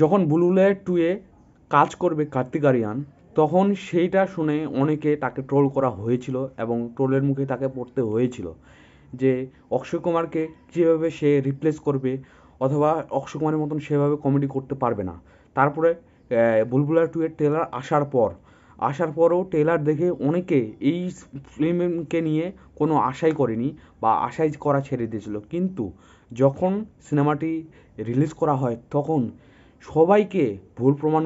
যখন ব্লু টুয়ে কাজ করবে কার্তিক আরিয়ান তখন সেইটা শুনে অনেকে তাকে ট্রোল করা হয়েছিল এবং ট্রোলের মুখে তাকে পড়তে হয়েছিল যে অক্ষয় কুমারকে কীভাবে সে রিপ্লেস করবে অথবা অক্ষয় কুমারের মতন সেভাবে কমেডি করতে পারবে না তারপরে বুলবুলার টু এর ট্রেলার আসার পর আসার পরও ট্রেলার দেখে অনেকে এই ফিল্মকে নিয়ে কোনো আশাই করেনি বা আশাই করা ছেড়ে দিয়েছিল কিন্তু যখন সিনেমাটি রিলিজ করা হয় তখন সবাইকে ভুল প্রমাণ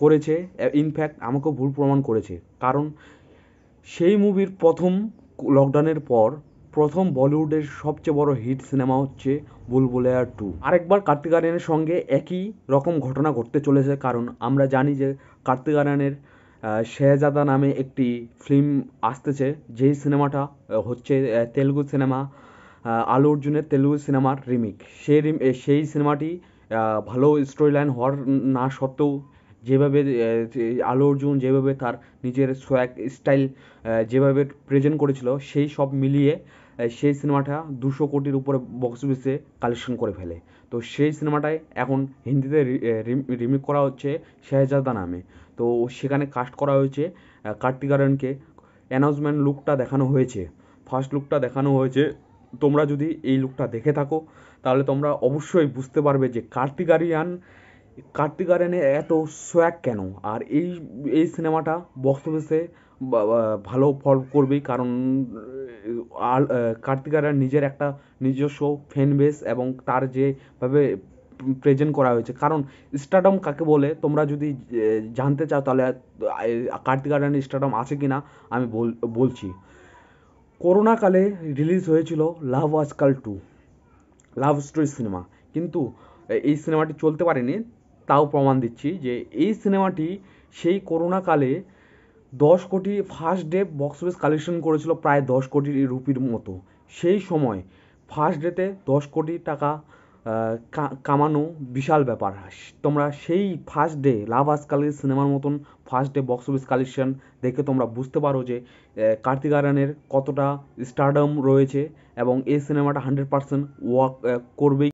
করেছে ইনফ্যাক্ট আমাকেও ভুল প্রমাণ করেছে কারণ সেই মুভির প্রথম লকডাউনের পর প্রথম বলিউডের সবচেয়ে বড় হিট সিনেমা হচ্ছে বুলবুলেয়ার টু আরেকবার কার্তিক আরিয়ানের সঙ্গে একই রকম ঘটনা ঘটতে চলেছে কারণ আমরা জানি যে কার্তিক আরিয়ানের শেহজাদা নামে একটি ফিল্ম আসতেছে যেই সিনেমাটা হচ্ছে তেলুগু সিনেমা আলু অর্জুনের তেলুগু সিনেমার রিমিক সেই সেই সিনেমাটি ভালো স্টোরি লাইন হওয়ার না সত্ত্বেও যেভাবে আলু অর্জুন যেভাবে তার নিজের সোয়াগ স্টাইল যেভাবে প্রেজেন্ট করেছিল সেই সব মিলিয়ে সেই সিনেমাটা দুশো কোটির উপরে বক্স অফিসে কালেকশন করে ফেলে তো সেই সিনেমাটায় এখন হিন্দিতে রিমেক করা হচ্ছে শেহজাদা নামে তো সেখানে কাস্ট করা হয়েছে কার্তিক অ্যানাউন্সমেন্ট লুকটা দেখানো হয়েছে ফার্স্ট লুকটা দেখানো হয়েছে তোমরা যদি এই লুকটা দেখে থাকো তাহলে তোমরা অবশ্যই বুঝতে পারবে যে কার্তিক আরিয়ান কার্তিক আরিয়ানের এত সোয়াক কেন আর এই এই সিনেমাটা বক্স অফিসে ভালো ফল করবেই কারণ আর কার্তিক আরিয়ান নিজের একটা নিজস্ব ফ্যান বেস এবং তার যেভাবে প্রেজেন্ট করা হয়েছে কারণ স্টারডম কাকে বলে তোমরা যদি জানতে চাও তাহলে কার্তিক আরিয়ানের স্টারডম আছে কি না আমি বলছি করোনাকালে রিলিজ হয়েছিল লাভ আজকাল টু লাভ স্টোরি সিনেমা কিন্তু এই সিনেমাটি চলতে পারেনি তাও প্রমাণ দিচ্ছি যে এই সিনেমাটি সেই করোনাকালে দশ crore first day box office collection করেছিল প্রায় দশ কোটি রুপির মতো সেই সময় ফার্স্ট ডেতে দশ কোটি টাকা কামানো বিশাল ব্যাপার তোমরা সেই ফার্স্ট ডে লাভ আজকালের সিনেমার মতন first day box office collection দেখে তোমরা বুঝতে পারো যে কার্তিক আরানের কতটা স্টারডম রয়েছে এবং এই সিনেমাটা হান্ড্রেড পার্সেন্ট ওয়াক করবেই